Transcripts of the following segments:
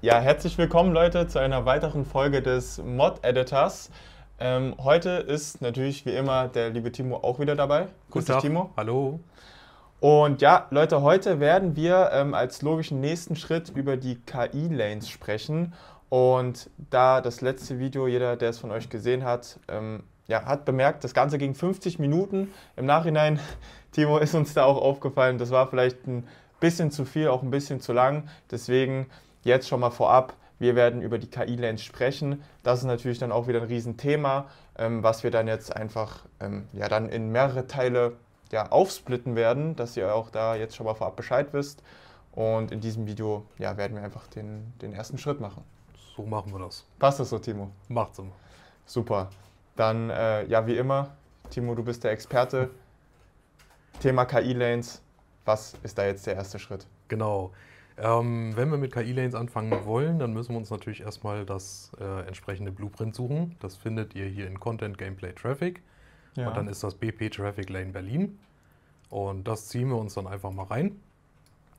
Ja, herzlich willkommen Leute zu einer weiteren Folge des Mod Editors. Ähm, heute ist natürlich wie immer der liebe Timo auch wieder dabei. Grüß dich, Timo. Hallo. Und ja, Leute, heute werden wir ähm, als logischen nächsten Schritt über die KI-Lanes sprechen. Und da das letzte Video, jeder, der es von euch gesehen hat, ähm, ja, hat bemerkt, das Ganze ging 50 Minuten. Im Nachhinein, Timo, ist uns da auch aufgefallen, das war vielleicht ein bisschen zu viel, auch ein bisschen zu lang. Deswegen jetzt schon mal vorab, wir werden über die KI-Lens sprechen. Das ist natürlich dann auch wieder ein Riesenthema, ähm, was wir dann jetzt einfach ähm, ja, dann in mehrere Teile ja, aufsplitten werden, dass ihr auch da jetzt schon mal vorab Bescheid wisst. Und in diesem Video ja, werden wir einfach den, den ersten Schritt machen. So machen wir das. Passt das so, Timo? Macht's so. Super. Dann, äh, ja, wie immer, Timo, du bist der Experte. Thema KI-Lanes. Was ist da jetzt der erste Schritt? Genau. Ähm, wenn wir mit KI-Lanes anfangen wollen, dann müssen wir uns natürlich erstmal das äh, entsprechende Blueprint suchen. Das findet ihr hier in Content Gameplay Traffic. Ja. Und dann ist das BP Traffic Lane Berlin. Und das ziehen wir uns dann einfach mal rein.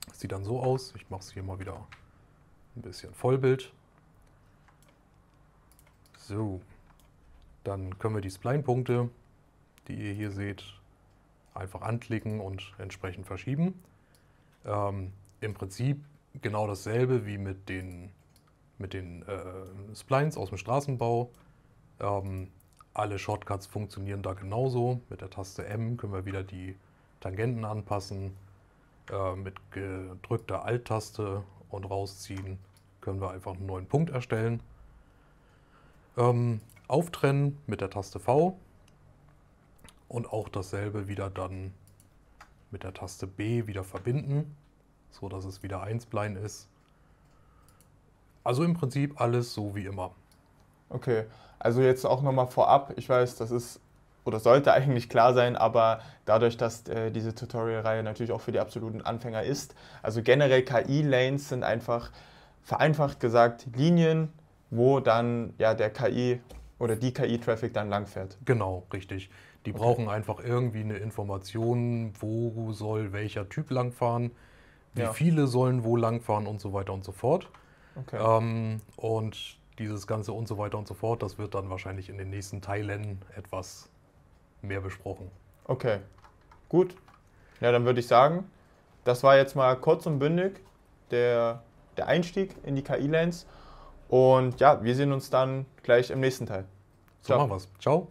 Das sieht dann so aus. Ich mache es hier mal wieder ein bisschen Vollbild. So, dann können wir die Spline-Punkte, die ihr hier seht, einfach anklicken und entsprechend verschieben. Ähm, Im Prinzip genau dasselbe wie mit den, mit den äh, Splines aus dem Straßenbau. Ähm, alle Shortcuts funktionieren da genauso. Mit der Taste M können wir wieder die Tangenten anpassen. Äh, mit gedrückter Alt-Taste und rausziehen können wir einfach einen neuen Punkt erstellen. Ähm, auftrennen mit der Taste V und auch dasselbe wieder dann mit der Taste B wieder verbinden so dass es wieder 1 Plein ist. Also im Prinzip alles so wie immer. Okay, also jetzt auch nochmal vorab, ich weiß, das ist oder sollte eigentlich klar sein, aber dadurch, dass äh, diese Tutorial-Reihe natürlich auch für die absoluten Anfänger ist, also generell KI-Lanes sind einfach vereinfacht gesagt Linien, wo dann ja der KI oder die KI-Traffic dann langfährt. Genau, richtig. Die okay. brauchen einfach irgendwie eine Information, wo soll welcher Typ langfahren wie ja. viele sollen wo langfahren und so weiter und so fort. Okay. Ähm, und dieses Ganze und so weiter und so fort, das wird dann wahrscheinlich in den nächsten Teilen etwas mehr besprochen. Okay, gut. Ja, dann würde ich sagen, das war jetzt mal kurz und bündig der, der Einstieg in die KI-Lens. Und ja, wir sehen uns dann gleich im nächsten Teil. So Ciao. machen wir's. Ciao.